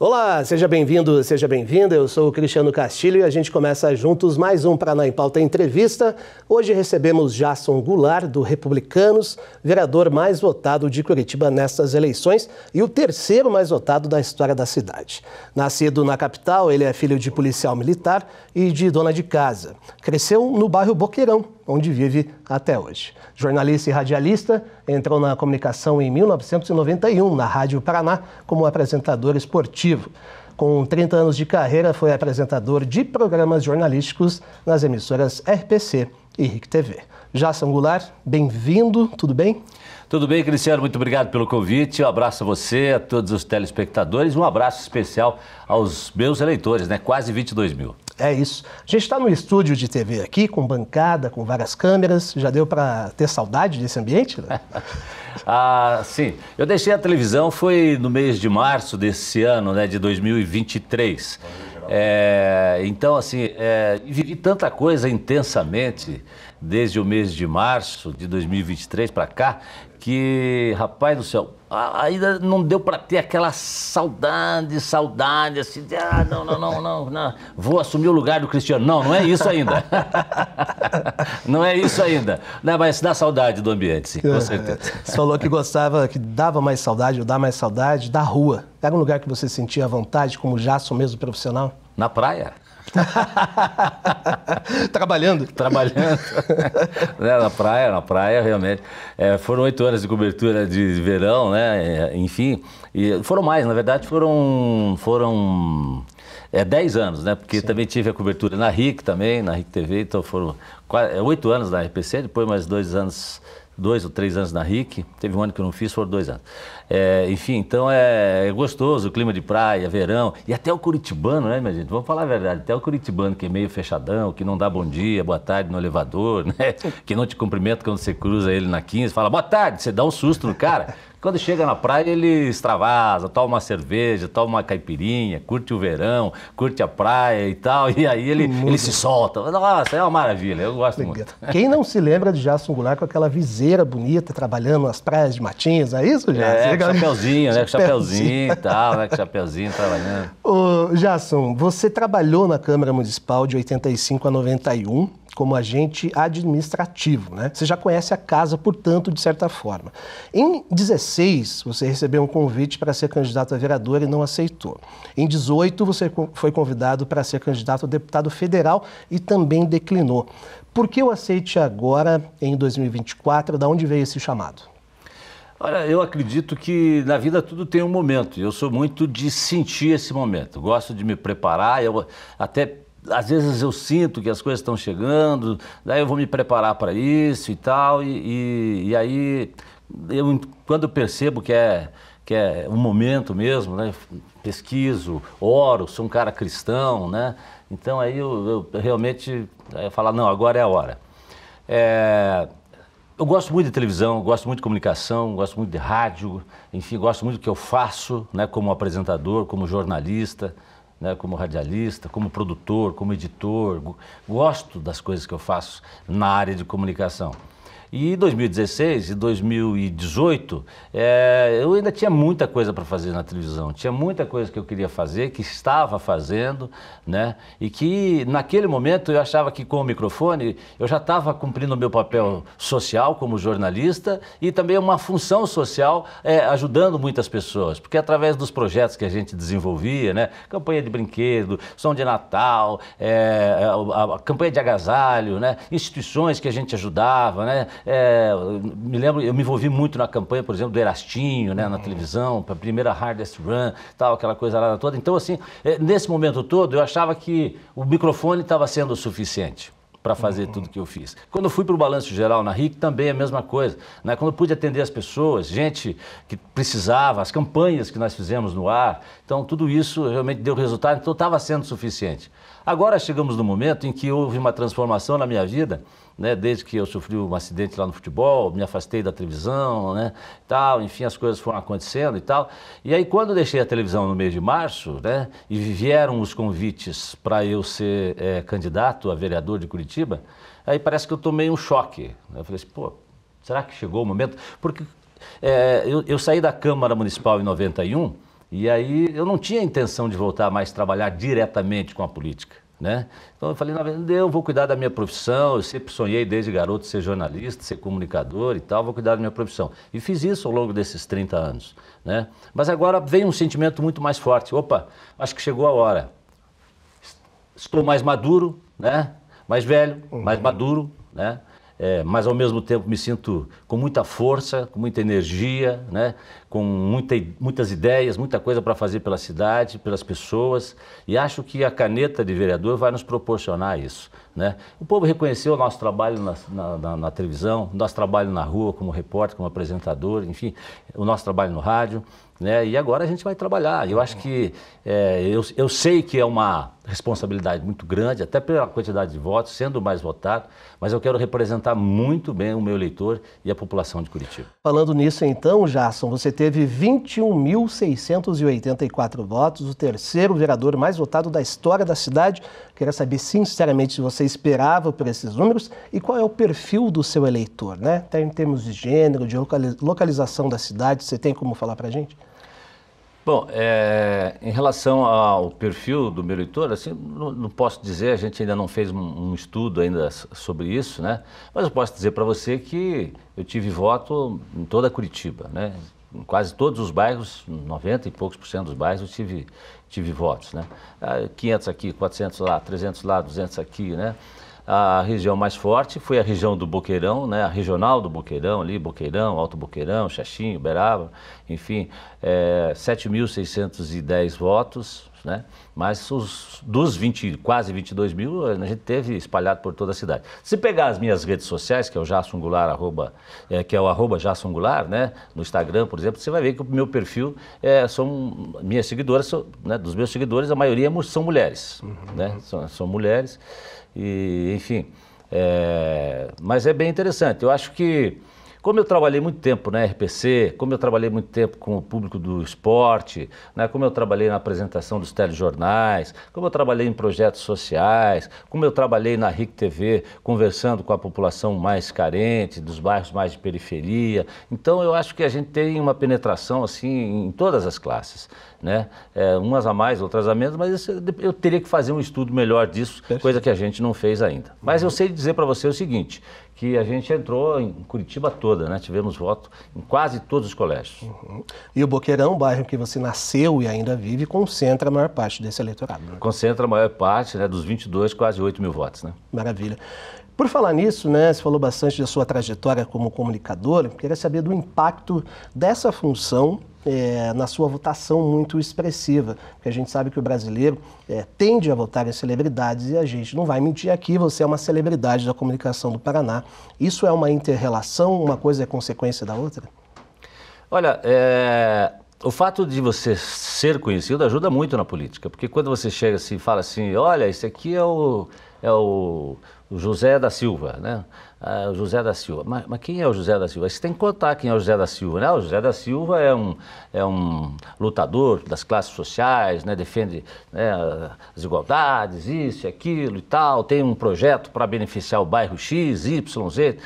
Olá, seja bem-vindo, seja bem-vinda. Eu sou o Cristiano Castilho e a gente começa juntos mais um Paraná em Pauta Entrevista. Hoje recebemos Jason Goulart, do Republicanos, vereador mais votado de Curitiba nestas eleições e o terceiro mais votado da história da cidade. Nascido na capital, ele é filho de policial militar e de dona de casa. Cresceu no bairro Boqueirão, onde vive até hoje. Jornalista e radialista, entrou na comunicação em 1991 na Rádio Paraná como apresentador esportivo. Com 30 anos de carreira, foi apresentador de programas jornalísticos nas emissoras RPC e RIC TV. Jason Goulart, bem-vindo, tudo bem? Tudo bem, Cristiano, muito obrigado pelo convite. Um abraço a você, a todos os telespectadores. Um abraço especial aos meus eleitores, né? Quase 22 mil. É isso. A gente está no estúdio de TV aqui, com bancada, com várias câmeras. Já deu para ter saudade desse ambiente? Né? ah, sim. Eu deixei a televisão, foi no mês de março desse ano, né, de 2023. É, então, assim, é, vivi tanta coisa intensamente desde o mês de março de 2023 para cá, que, rapaz do céu, ainda não deu para ter aquela saudade, saudade, assim, de, ah, não, não, não, não, não, vou assumir o lugar do Cristiano. Não, não é isso ainda. não é isso ainda. Não, mas dá saudade do ambiente, sim, com é, certeza. Você falou que gostava, que dava mais saudade, ou dá mais saudade da rua. Era um lugar que você sentia à vontade, como já sou mesmo profissional? Na praia. Trabalhando? Trabalhando. né, na praia, na praia, realmente. É, foram oito horas de cobertura de verão, né? Enfim. E foram mais, na verdade, foram. foram é 10 anos, né? Porque Sim. também tive a cobertura na RIC também, na RIC TV, então foram é, oito anos na RPC, depois mais dois anos, dois ou três anos na RIC. Teve um ano que eu não fiz, foram dois anos. É, enfim, então é, é, gostoso o clima de praia, verão. E até o curitibano, né, minha gente? Vamos falar a verdade. Até o curitibano que é meio fechadão, que não dá bom dia, boa tarde no elevador, né? Que não te cumprimenta quando você cruza ele na 15, fala boa tarde, você dá um susto no cara. Quando chega na praia, ele extravasa, toma uma cerveja, toma uma caipirinha, curte o verão, curte a praia e tal. E aí ele, ele se solta. Nossa, é uma maravilha, eu gosto Legal. muito. Quem não se lembra de Jason Goulart com aquela viseira bonita, trabalhando nas praias de Matins, é isso, Jason? É, galera. Chapeuzinho, né? né? Chapeuzinho e tal, né? Chapeuzinho trabalhando. Ô, Jason, você trabalhou na Câmara Municipal de 85 a 91 como agente administrativo, né? Você já conhece a casa, portanto, de certa forma. Em 16, você recebeu um convite para ser candidato a vereador e não aceitou. Em 18, você foi convidado para ser candidato a deputado federal e também declinou. Por que o aceite agora, em 2024? Da onde veio esse chamado? Olha, eu acredito que na vida tudo tem um momento. Eu sou muito de sentir esse momento. Gosto de me preparar. Eu até às vezes eu sinto que as coisas estão chegando. Daí eu vou me preparar para isso e tal. E, e, e aí eu quando eu percebo que é que é um momento mesmo, né? Pesquiso, oro, sou um cara cristão, né? Então aí eu, eu realmente falar não, agora é a hora. É, eu gosto muito de televisão, gosto muito de comunicação, gosto muito de rádio, enfim, gosto muito do que eu faço, né, como apresentador, como jornalista, né, como radialista, como produtor, como editor. Gosto das coisas que eu faço na área de comunicação. E 2016 e 2018, é, eu ainda tinha muita coisa para fazer na televisão, tinha muita coisa que eu queria fazer, que estava fazendo, né? E que naquele momento eu achava que com o microfone eu já estava cumprindo o meu papel social como jornalista e também uma função social é, ajudando muitas pessoas, porque através dos projetos que a gente desenvolvia, né? Campanha de brinquedo, som de Natal, é, a, a, a campanha de agasalho, né? Instituições que a gente ajudava, né? É, me lembro, eu me envolvi muito na campanha, por exemplo, do Erastinho, né, uhum. na televisão, a primeira Hardest Run, tal, aquela coisa lá toda. Então, assim, é, nesse momento todo, eu achava que o microfone estava sendo o suficiente para fazer uhum. tudo que eu fiz. Quando eu fui para o Balanço Geral na RIC, também é a mesma coisa. Né? Quando eu pude atender as pessoas, gente que precisava, as campanhas que nós fizemos no ar, então tudo isso realmente deu resultado, então estava sendo suficiente. Agora chegamos no momento em que houve uma transformação na minha vida né? Desde que eu sofri um acidente lá no futebol, me afastei da televisão, né? Tal, enfim, as coisas foram acontecendo e tal. E aí quando deixei a televisão no mês de março, né? E vieram os convites para eu ser é, candidato a vereador de Curitiba, aí parece que eu tomei um choque. Eu falei assim, pô, será que chegou o momento? Porque é, eu, eu saí da Câmara Municipal em 91 e aí eu não tinha intenção de voltar mais a trabalhar diretamente com a política. Né? Então eu falei, na verdade, eu vou cuidar da minha profissão, eu sempre sonhei desde garoto ser jornalista, ser comunicador e tal, vou cuidar da minha profissão. E fiz isso ao longo desses 30 anos, né? Mas agora vem um sentimento muito mais forte. Opa, acho que chegou a hora. Estou mais maduro, né? Mais velho, mais uhum. maduro, né? é, mas ao mesmo tempo me sinto com muita força, com muita energia, né? com muita, muitas ideias, muita coisa para fazer pela cidade, pelas pessoas, e acho que a caneta de vereador vai nos proporcionar isso. Né? O povo reconheceu o nosso trabalho na, na, na, na televisão, o nosso trabalho na rua como repórter, como apresentador, enfim, o nosso trabalho no rádio, né? e agora a gente vai trabalhar. Eu acho que, é, eu, eu sei que é uma responsabilidade muito grande, até pela quantidade de votos, sendo mais votado, mas eu quero representar muito bem o meu eleitor e a população de Curitiba. Falando nisso, então, Jasson, você teve 21.684 votos, o terceiro vereador mais votado da história da cidade. Queria saber, sinceramente, se você esperava por esses números e qual é o perfil do seu eleitor, né? Até em termos de gênero, de localização da cidade, você tem como falar para gente? Bom, é, em relação ao perfil do meu leitor, assim, não, não posso dizer, a gente ainda não fez um, um, estudo ainda sobre isso, né? Mas eu posso dizer para você que eu tive voto em toda Curitiba, né? Em quase todos os bairros, 90 e poucos por cento dos bairros, eu tive, tive votos, né? 500 ah, aqui, 400 lá, 300 lá, 200 aqui, né? a região mais forte foi a região do Boqueirão, né, a regional do Boqueirão, ali, Boqueirão, Alto Boqueirão, Xaxinho, Uberaba, enfim, é, 7.610 votos, né, mas os, dos 20, quase 22 mil, a gente teve espalhado por toda a cidade. Se pegar as minhas redes sociais, que é o Jassungular arroba, é, que é o arroba Jassungular, né, no Instagram, por exemplo, você vai ver que o meu perfil é, são minhas seguidoras, são, né, dos meus seguidores, a maioria é são mulheres, uhum. né, são, são mulheres, e, enfim, é, mas é bem interessante. Eu acho que como eu trabalhei muito tempo na RPC, como eu trabalhei muito tempo com o público do esporte, né, como eu trabalhei na apresentação dos telejornais, como eu trabalhei em projetos sociais, como eu trabalhei na RIC TV conversando com a população mais carente, dos bairros mais de periferia. Então eu acho que a gente tem uma penetração assim em todas as classes. Né? É, umas a mais, outras a menos, mas eu teria que fazer um estudo melhor disso, coisa que a gente não fez ainda. Mas eu uhum. sei dizer para você o seguinte, que a gente entrou em Curitiba toda, né? Tivemos voto em quase todos os colégios. Uhum. E o Boqueirão, é bairro que você nasceu e ainda vive, concentra a maior parte desse eleitorado. Né? Concentra a maior parte, né? Dos 22, quase 8 mil votos, né? Maravilha. Por falar nisso, né, você falou bastante da sua trajetória como comunicador. Queria saber do impacto dessa função é, na sua votação muito expressiva, porque a gente sabe que o brasileiro é, tende a votar em celebridades e a gente não vai mentir aqui, você é uma celebridade da comunicação do Paraná. Isso é uma interrelação, uma coisa é consequência da outra? Olha, é, o fato de você ser conhecido ajuda muito na política, porque quando você chega assim e fala assim, olha, esse aqui é o, é o José da Silva, né? Ah, José da Silva. Mas, mas, quem é o José da Silva? Você tem que contar quem é o José da Silva, né? O José da Silva é um, é um lutador das classes sociais, né? defende né, as igualdades, isso e aquilo e tal, tem um projeto para beneficiar o bairro X, Y, Z.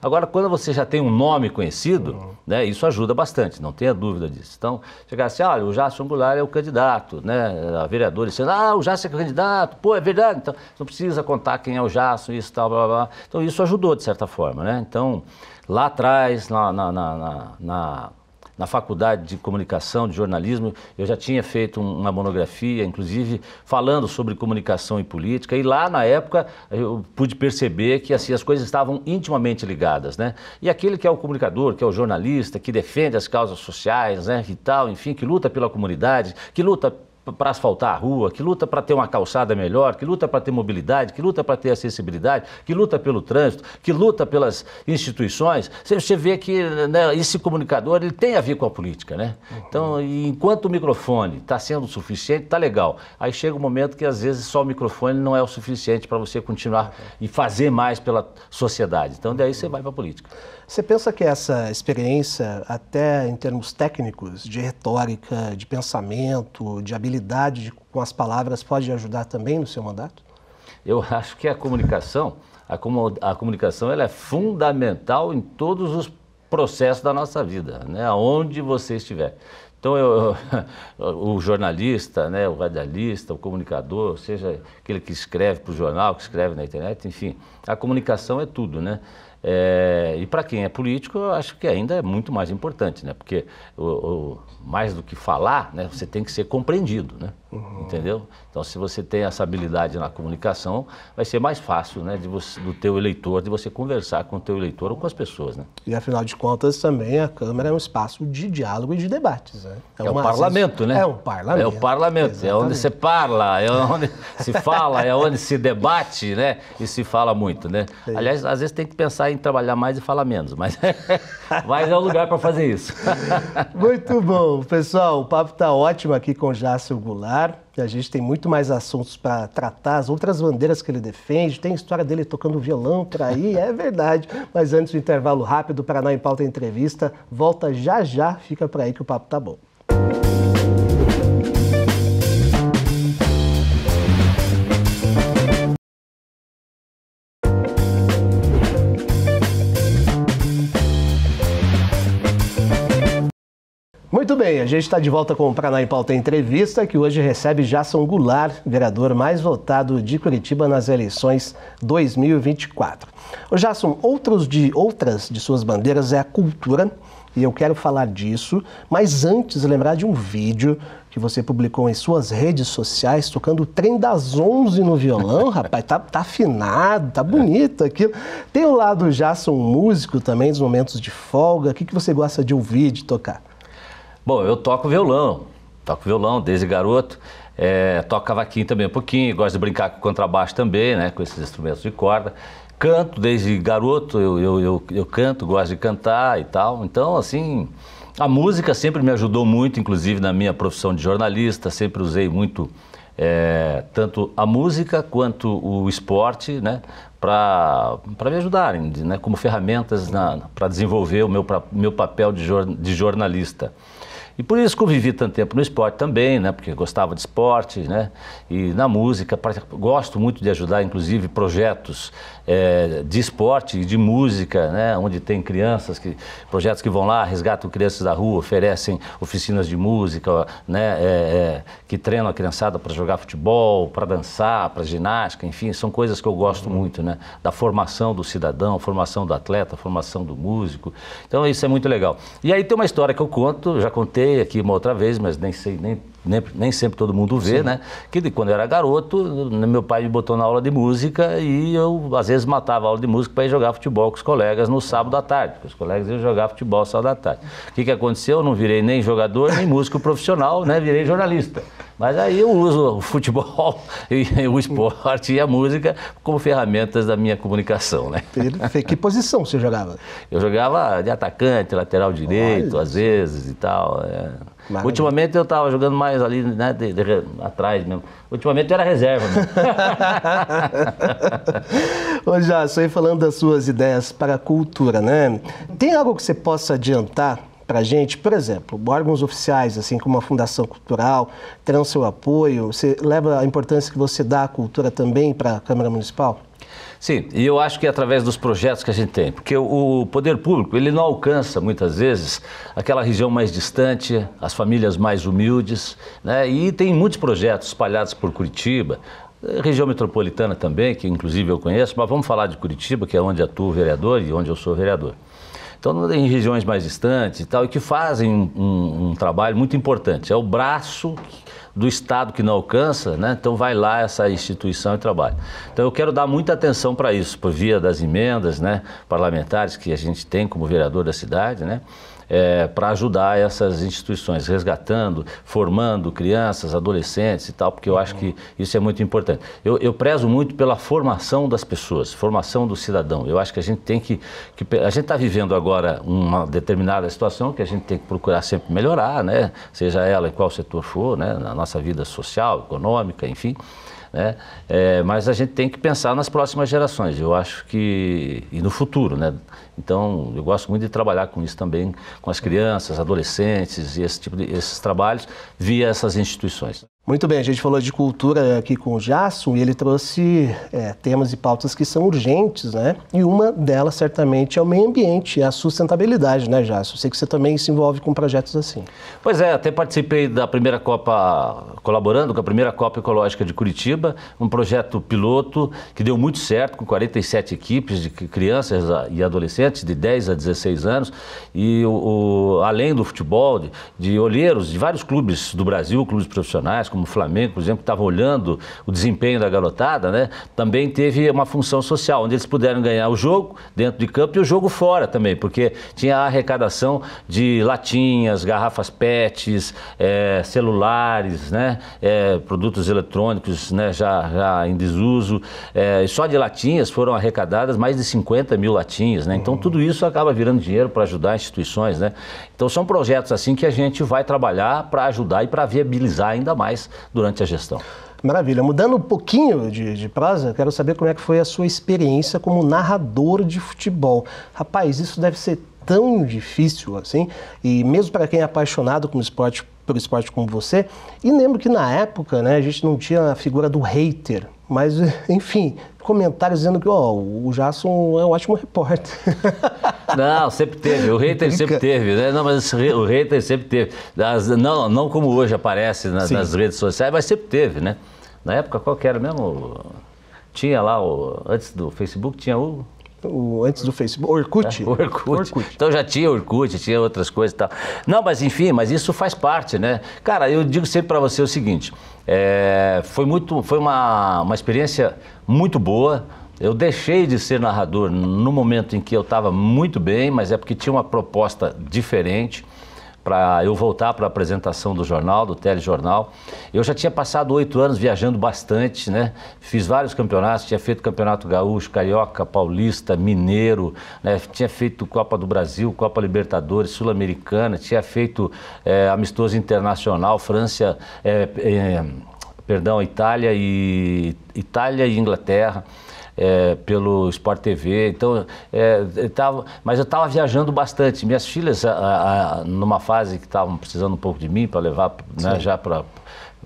Agora, quando você já tem um nome conhecido, uhum. né, isso ajuda bastante, não tenha dúvida disso. Então, chegar assim, olha, o Jason Goulart é o candidato, né? A vereadora dizendo, ah, o Jason é candidato, pô, é verdade. Então, não precisa contar quem é o Jason, isso e tal, blá, blá, blá. Então, isso ajuda ajudou de certa forma, né? Então, lá atrás, na, na, na, na na faculdade de comunicação, de jornalismo, eu já tinha feito uma monografia, inclusive falando sobre comunicação e política, e lá na época eu pude perceber que assim, as coisas estavam intimamente ligadas, né? E aquele que é o comunicador, que é o jornalista, que defende as causas sociais, né, e tal, enfim, que luta pela comunidade, que luta para asfaltar a rua, que luta para ter uma calçada melhor, que luta para ter mobilidade, que luta para ter acessibilidade, que luta pelo trânsito, que luta pelas instituições, você vê que né, esse comunicador ele tem a ver com a política, né? Então, uhum. enquanto o microfone está sendo suficiente, está legal. Aí chega um momento que às vezes só o microfone não é o suficiente para você continuar e fazer mais pela sociedade. Então, daí você vai para a política. Você pensa que essa experiência, até em termos técnicos, de retórica, de pensamento, de habilidade habilidade de, com as palavras pode ajudar também no seu mandato? Eu acho que a comunicação, a, comu a comunicação ela é fundamental em todos os processos da nossa vida, né? Aonde você estiver. Então, eu, o jornalista, né, o radialista, o comunicador, seja aquele que escreve para o jornal, que escreve na internet, enfim, a comunicação é tudo, né? É, e para quem é político, eu acho que ainda é muito mais importante, né? Porque o, o, mais do que falar, né, você tem que ser compreendido, né? Uhum. Entendeu? Então, se você tem essa habilidade na comunicação, vai ser mais fácil, né, de você, do teu eleitor, de você conversar com o teu eleitor ou com as pessoas, né? E afinal de contas, também a Câmara é um espaço de diálogo e de debates, né? É, é um parlamento, né? É um parlamento. É o parlamento, Exatamente. é onde se parla, é onde se fala, é onde se debate, né? E se fala muito, né? Aliás, às vezes tem que pensar em em trabalhar mais e falar menos, mas, mas é o lugar para fazer isso. muito bom, pessoal. O papo está ótimo aqui com Jássio Goulart. E a gente tem muito mais assuntos para tratar, as outras bandeiras que ele defende, tem a história dele tocando violão por aí, é verdade. Mas antes do intervalo rápido, não em Pauta Entrevista, volta já já, fica por aí que o papo tá bom. Muito bem, a gente está de volta com o Paraná em Pauta Entrevista, que hoje recebe Jason Goulart, vereador mais votado de Curitiba nas eleições 2024. O Jason, outros de, outras de suas bandeiras é a cultura, e eu quero falar disso, mas antes lembrar de um vídeo que você publicou em suas redes sociais, tocando o trem das 11 no violão, rapaz, tá, tá afinado, tá bonito aquilo. Tem o lado Jason músico também, dos momentos de folga, o que, que você gosta de ouvir, de tocar? Bom, eu toco violão, toco violão desde garoto, é, toco cavaquinho também um pouquinho, gosto de brincar com contrabaixo também, né, com esses instrumentos de corda. Canto desde garoto, eu, eu, eu, eu canto, gosto de cantar e tal. Então, assim, a música sempre me ajudou muito, inclusive na minha profissão de jornalista, sempre usei muito é, tanto a música quanto o esporte, né, para me ajudarem, né, como ferramentas para desenvolver o meu, pra, meu papel de, jor, de jornalista. E por isso que eu vivi tanto tempo no esporte também, né? Porque gostava de esporte, né? E na música, gosto muito de ajudar, inclusive, projetos é, de esporte, de música, né? onde tem crianças, que, projetos que vão lá, resgatam crianças da rua, oferecem oficinas de música, né? É, é, que treinam a criançada para jogar futebol, para dançar, para ginástica, enfim, são coisas que eu gosto uhum. muito, né? da formação do cidadão, formação do atleta, formação do músico. Então isso é muito legal. E aí tem uma história que eu conto, já contei aqui uma outra vez, mas nem sei, nem nem, nem sempre todo mundo vê, Sim. né? Que de, quando eu era garoto, meu pai me botou na aula de música e eu, às vezes, matava a aula de música para ir jogar futebol com os colegas no sábado à tarde. Os colegas iam jogar futebol sábado à tarde. O que, que aconteceu? Eu não virei nem jogador, nem músico profissional, né? Virei jornalista. Mas aí eu uso o futebol, e o esporte e a música como ferramentas da minha comunicação, né? Perfeito. Que posição você jogava? Eu jogava de atacante, lateral direito, Olha. às vezes e tal. É. Maravilha. Ultimamente eu estava jogando mais ali, né, de, de, de, atrás mesmo. Ultimamente eu era reserva. Ô Jasso, aí falando das suas ideias para a cultura, né? Tem algo que você possa adiantar para gente, por exemplo, órgãos oficiais, assim como a Fundação Cultural, terão seu apoio? Você leva a importância que você dá à cultura também para a Câmara Municipal? Sim, e eu acho que é através dos projetos que a gente tem, porque o poder público ele não alcança muitas vezes aquela região mais distante, as famílias mais humildes, né? e tem muitos projetos espalhados por Curitiba, região metropolitana também, que inclusive eu conheço, mas vamos falar de Curitiba, que é onde atuo vereador e onde eu sou vereador. Então, em regiões mais distantes e tal, e que fazem um, um, um trabalho muito importante. É o braço que do Estado que não alcança, né? então vai lá essa instituição e trabalha. Então eu quero dar muita atenção para isso, por via das emendas né? parlamentares que a gente tem como vereador da cidade, né? é, para ajudar essas instituições, resgatando, formando crianças, adolescentes e tal, porque eu uhum. acho que isso é muito importante. Eu, eu prezo muito pela formação das pessoas, formação do cidadão. Eu acho que a gente tem que. que a gente está vivendo agora uma determinada situação que a gente tem que procurar sempre melhorar, né? seja ela em qual setor for, né? na nossa vida social, econômica, enfim. Né? É, mas a gente tem que pensar nas próximas gerações, eu acho que. e no futuro, né? Então, eu gosto muito de trabalhar com isso também, com as crianças, adolescentes e esse tipo de esses trabalhos via essas instituições. Muito bem, a gente falou de cultura aqui com o Jasson e ele trouxe é, temas e pautas que são urgentes, né? E uma delas certamente é o meio ambiente, é a sustentabilidade, né, Jasson? Sei que você também se envolve com projetos assim. Pois é, até participei da primeira Copa, colaborando com a primeira Copa Ecológica de Curitiba, um projeto piloto que deu muito certo, com 47 equipes de crianças e adolescentes adolescentes de 10 a 16 anos, e o, o, além do futebol, de, de olheiros de vários clubes do Brasil, clubes profissionais, como o Flamengo, por exemplo, que estavam olhando o desempenho da garotada, né? também teve uma função social, onde eles puderam ganhar o jogo dentro de campo e o jogo fora também, porque tinha a arrecadação de latinhas, garrafas PETs, é, celulares, né? É, produtos eletrônicos né? já, já em desuso. É, só de latinhas foram arrecadadas mais de 50 mil latinhas. Né? Então, então, tudo isso acaba virando dinheiro para ajudar instituições, né? Então, são projetos assim que a gente vai trabalhar para ajudar e para viabilizar ainda mais durante a gestão. Maravilha. Mudando um pouquinho de, de eu quero saber como é que foi a sua experiência como narrador de futebol. Rapaz, isso deve ser tão difícil assim, e mesmo para quem é apaixonado com esporte, pelo esporte como você, e lembro que na época né, a gente não tinha a figura do hater, mas enfim, comentários dizendo que ó, oh, o Jasson é um ótimo repórter. Não, sempre teve. O hater sempre teve, né? Não, mas o hater sempre teve. As, não, não como hoje aparece nas, nas redes sociais, mas sempre teve, né? Na época, qual que era mesmo? Tinha lá, o, antes do Facebook, tinha o... O, antes do Facebook, Orkut. É, Orkut. Orkut. Então já tinha Orkut, tinha outras coisas e tal. Não, mas enfim, mas isso faz parte, né? Cara, eu digo sempre para você o seguinte, é, foi, muito, foi uma, uma experiência muito boa, eu deixei de ser narrador no momento em que eu estava muito bem, mas é porque tinha uma proposta diferente para eu voltar para a apresentação do jornal, do telejornal. Eu já tinha passado oito anos viajando bastante, né? Fiz vários campeonatos, tinha feito campeonato gaúcho, carioca, paulista, mineiro, né? tinha feito Copa do Brasil, Copa Libertadores, Sul-Americana, tinha feito é, amistoso internacional, França, é, é, perdão, Itália e Itália e Inglaterra é, pelo Sport TV. Então, é, eu tava, mas eu estava viajando bastante. Minhas filhas, a, a, numa fase que estavam precisando um pouco de mim para levar né, já para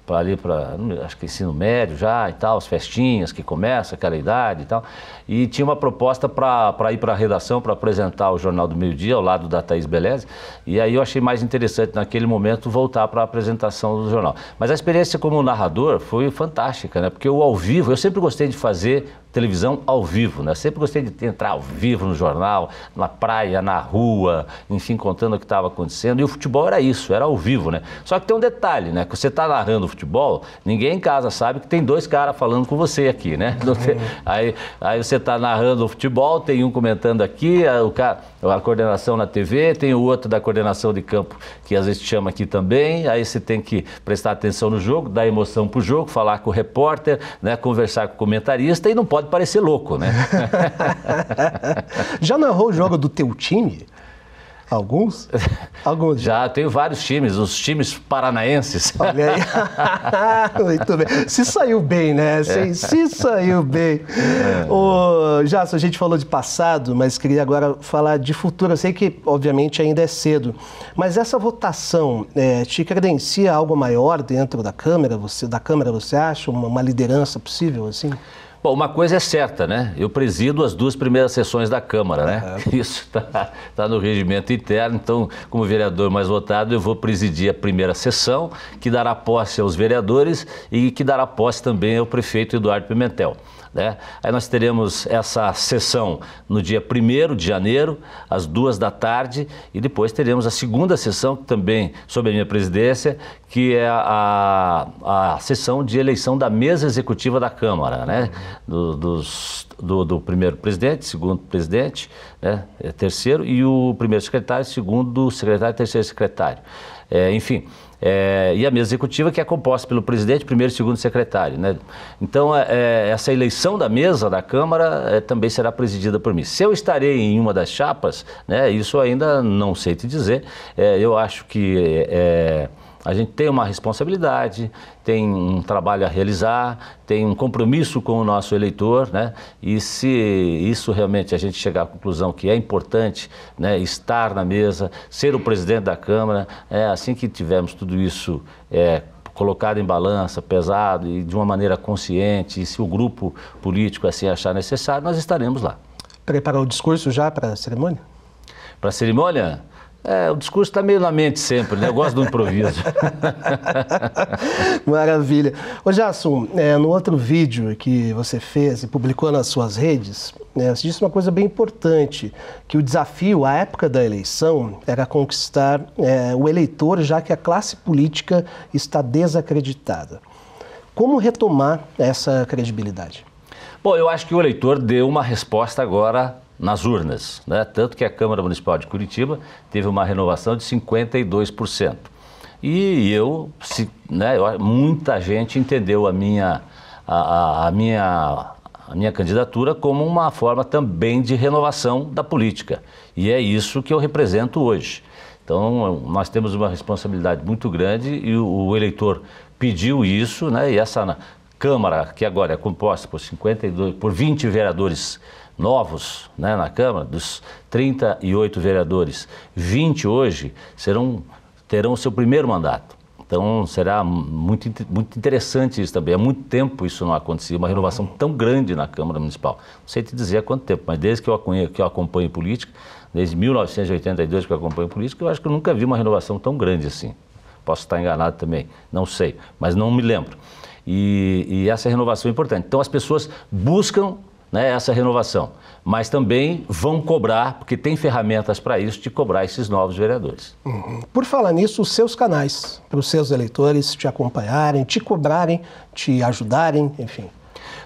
para ali para acho que ensino médio já e tal, as festinhas que começa aquela idade e tal. E tinha uma proposta para ir para a redação para apresentar o Jornal do Meio Dia ao lado da Thaís Beleza E aí eu achei mais interessante naquele momento voltar para a apresentação do jornal. Mas a experiência como narrador foi fantástica, né? Porque o ao vivo, eu sempre gostei de fazer televisão ao vivo, né? Sempre gostei de entrar ao vivo no jornal, na praia, na rua, enfim, contando o que estava acontecendo. E o futebol era isso, era ao vivo, né? Só que tem um detalhe, né? Que você está narrando o futebol, ninguém em casa sabe que tem dois caras falando com você aqui, né? Tem... Uhum. Aí, aí você está narrando o futebol, tem um comentando aqui, o cara, a coordenação na TV, tem o outro da coordenação de campo, que às vezes te chama aqui também. Aí você tem que prestar atenção no jogo, dar emoção pro jogo, falar com o repórter, né? Conversar com o comentarista e não pode parecer louco, né? Já narrou o jogo do teu time? Alguns? Alguns. Já tenho vários times, os times paranaenses. Olha aí. Muito bem. Se saiu bem, né? É. Se, é. se saiu bem. É. a gente falou de passado, mas queria agora falar de futuro. Eu sei que, obviamente, ainda é cedo. Mas essa votação é, te credencia algo maior dentro da Câmara? Você, da Câmara, você acha? Uma, uma liderança possível, assim? Bom, uma coisa é certa, né? Eu presido as duas primeiras sessões da Câmara, né? Uhum. Isso está tá no regimento interno, então, como vereador mais votado, eu vou presidir a primeira sessão, que dará posse aos vereadores e que dará posse também ao prefeito Eduardo Pimentel. Né? Aí nós teremos essa sessão no dia 1 de janeiro, às duas da tarde, e depois teremos a segunda sessão, também sob a minha presidência, que é a, a sessão de eleição da mesa executiva da Câmara, né? do, dos, do, do primeiro presidente, segundo presidente, né? É, terceiro, e o primeiro secretário, segundo secretário, terceiro secretário. É, enfim, é, e a mesa executiva que é composta pelo presidente, primeiro e segundo secretário. Né? Então, é, é, essa eleição da mesa da Câmara é, também será presidida por mim. Se eu estarei em uma das chapas, né, isso ainda não sei te dizer. É, eu acho que é, a gente tem uma responsabilidade, tem um trabalho a realizar, tem um compromisso com o nosso eleitor, né? E se isso realmente a gente chegar à conclusão que é importante, né, estar na mesa, ser o presidente da Câmara, é assim que tivermos tudo isso é, colocado em balança, pesado e de uma maneira consciente, e se o grupo político assim achar necessário, nós estaremos lá. Preparou o discurso já para a cerimônia? Para a cerimônia? É, o discurso está meio na mente sempre, né? Eu gosto do improviso. Maravilha. Ô Jasson, é, no outro vídeo que você fez e publicou nas suas redes, né, você disse uma coisa bem importante, que o desafio à época da eleição era conquistar é, o eleitor, já que a classe política está desacreditada. Como retomar essa credibilidade? Bom, eu acho que o eleitor deu uma resposta agora nas urnas. Né? Tanto que a Câmara Municipal de Curitiba teve uma renovação de 52%. E eu, se, né, muita gente entendeu a minha, a, a, minha, a minha candidatura como uma forma também de renovação da política. E é isso que eu represento hoje. Então, nós temos uma responsabilidade muito grande e o, eleitor pediu isso, né, e essa Câmara, que agora é composta por 52, por 20 vereadores novos né, na Câmara, dos 38 vereadores, 20 hoje serão, terão seu primeiro mandato. Então será muito, muito interessante isso também. Há muito tempo isso não acontecia, uma renovação tão grande na Câmara Municipal. Não sei te dizer há quanto tempo, mas desde que eu, acompanho, que eu acompanho política, desde 1982 que eu acompanho política, eu acho que eu nunca vi uma renovação tão grande assim. Posso estar enganado também, não sei, mas não me lembro. E, e essa renovação é importante. Então as pessoas buscam né, essa renovação. Mas também vão cobrar, porque tem ferramentas para isso, de cobrar esses novos vereadores. Uhum. Por falar nisso, os seus canais, para os seus eleitores te acompanharem, te cobrarem, te ajudarem, enfim.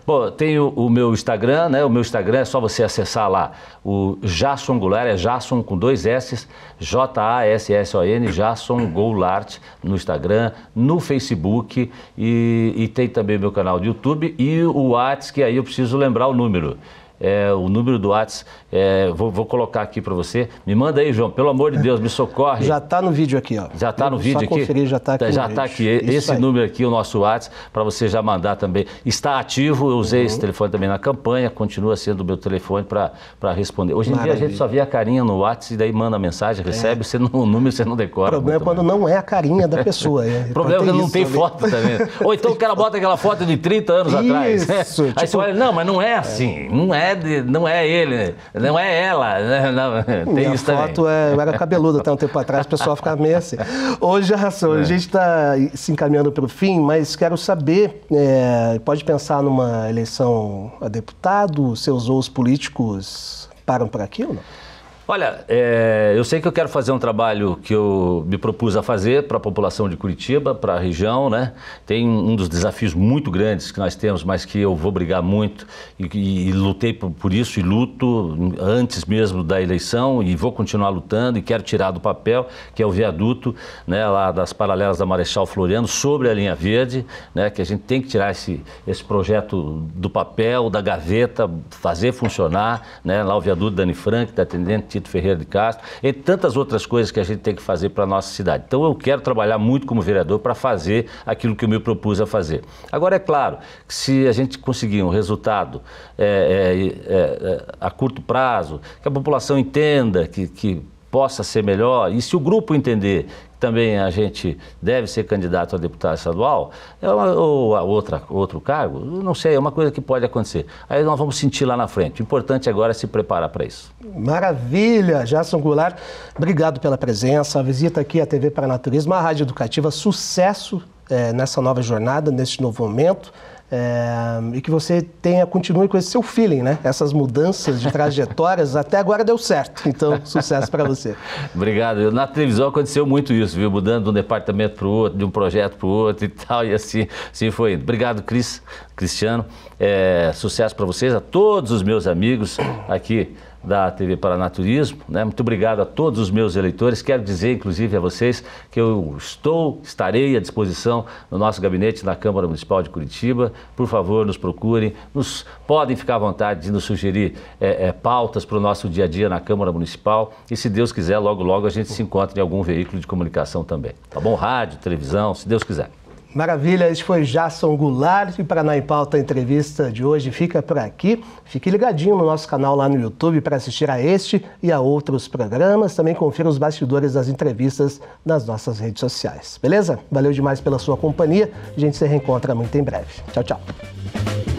Bom, tem o, o, meu Instagram, né? O meu Instagram é só você acessar lá o Jason Goulart, é Jason com dois s J-A-S-S-O-N, Jason Goulart no Instagram, no Facebook e, e tem também meu canal do YouTube e o WhatsApp, que aí eu preciso lembrar o número é, o número do WhatsApp, é, vou, vou, colocar aqui para você. Me manda aí, João, pelo amor de Deus, me socorre. Já está no vídeo aqui, ó. Já está no vídeo só aqui? Conferir, já está tá, aqui. Já está aqui. Isso Esse aí. número aqui, o nosso WhatsApp, para você já mandar também. Está ativo, eu usei uhum. esse telefone também na campanha, continua sendo o meu telefone para responder. Hoje em Maravilha. dia a gente só vê a carinha no WhatsApp e daí manda mensagem, é. recebe, você o número você não decora. O problema é né? quando mais. não é a carinha da pessoa. É. o então problema é que não tem também. foto também. Ou então o cara bota aquela foto de 30 anos né? isso, atrás. isso Tipo... Aí você tipo olha, não, mas não é, é. assim, não é de, não é ele, não é ela. Né? Não, tem Minha isso foto também. é, eu era cabeludo até um tempo atrás, o pessoal ficava meio assim. Hoje, Ração, é. a gente está se encaminhando para o fim, mas quero saber, é, pode pensar numa eleição a deputado, seus voos políticos param por aqui ou não? Olha, é, eu sei que eu quero fazer um trabalho que eu me propus a fazer para a população de Curitiba, para a região, né? Tem um dos desafios muito grandes que nós temos, mas que eu vou brigar muito e, e, e lutei por, por, isso e luto antes mesmo da eleição e vou continuar lutando e quero tirar do papel, que é o viaduto, né? Lá das paralelas da Marechal Floriano sobre a linha verde, né? Que a gente tem que tirar esse, esse projeto do papel, da gaveta, fazer funcionar, né? Lá o viaduto Dani Frank, da atendente Tito Ferreira de Castro, e tantas outras coisas que a gente tem que fazer para a nossa cidade. Então eu quero trabalhar muito como vereador para fazer aquilo que eu me propus a fazer. Agora, é claro que se a gente conseguir um resultado é, é, é, é, a curto prazo, que a população entenda que, que possa ser melhor, e se o grupo entender também a gente deve ser candidato a deputado estadual, é ou a outra, outro cargo, não sei, é uma coisa que pode acontecer. Aí nós vamos sentir lá na frente. O importante agora é se preparar para isso. Maravilha! Jason Goulart, obrigado pela presença, a visita aqui à TV para a Natureza, uma rádio educativa, sucesso é, nessa nova jornada, neste novo momento. É, e que você tenha, continue com esse seu feeling, né? Essas mudanças de trajetórias até agora deu certo. Então, sucesso para você. Obrigado. Na televisão aconteceu muito isso, viu? Mudando de um departamento para o outro, de um projeto para o outro e tal, e assim, assim foi. Obrigado, Cris, Cristiano. É, sucesso para vocês, a todos os meus amigos aqui da TV Paranaturismo, Né? Muito obrigado a todos os meus eleitores. Quero dizer, inclusive, a vocês que eu estou, estarei à disposição no nosso gabinete na Câmara Municipal de Curitiba. Por favor, nos procurem. Nos, podem ficar à vontade de nos sugerir é, é, pautas para o nosso dia a dia na Câmara Municipal. E, se Deus quiser, logo, logo a gente se encontra em algum veículo de comunicação também. Tá bom? Rádio, televisão, se Deus quiser. Maravilha, este foi Jason Goulart e Paraná em Pauta a entrevista de hoje fica por aqui. Fique ligadinho no nosso canal lá no YouTube para assistir a este e a outros programas. Também confira os bastidores das entrevistas nas nossas redes sociais. Beleza? Valeu demais pela sua companhia. A gente se reencontra muito em breve. Tchau, tchau.